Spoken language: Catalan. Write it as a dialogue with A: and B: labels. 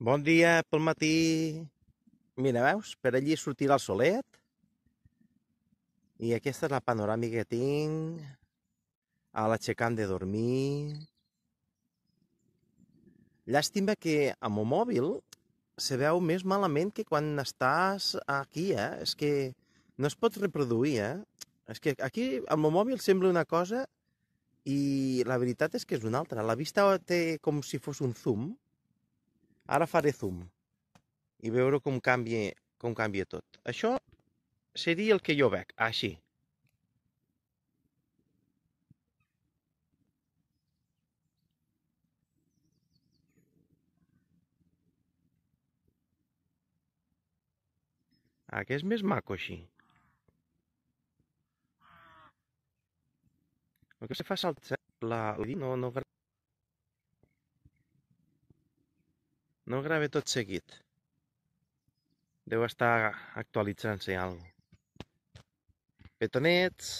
A: Bon dia pel matí. Mira, veus? Per allí sortirà el solet. I aquesta és la panoràmica que tinc a l'aixecant de dormir. Llàstima que amb el mòbil se veu més malament que quan estàs aquí, eh? És que no es pot reproduir, eh? És que aquí amb el mòbil sembla una cosa i la veritat és que és una altra. La vista té com si fos un zoom, Ara faré zoom i veure com canvia, com canvia tot. Això seria el que jo veig, així. Ah, que és més maco així. El que se fa saltar la... no, no No ho grave tot seguit. Deu estar actualitzant-se alguna cosa. Petonets.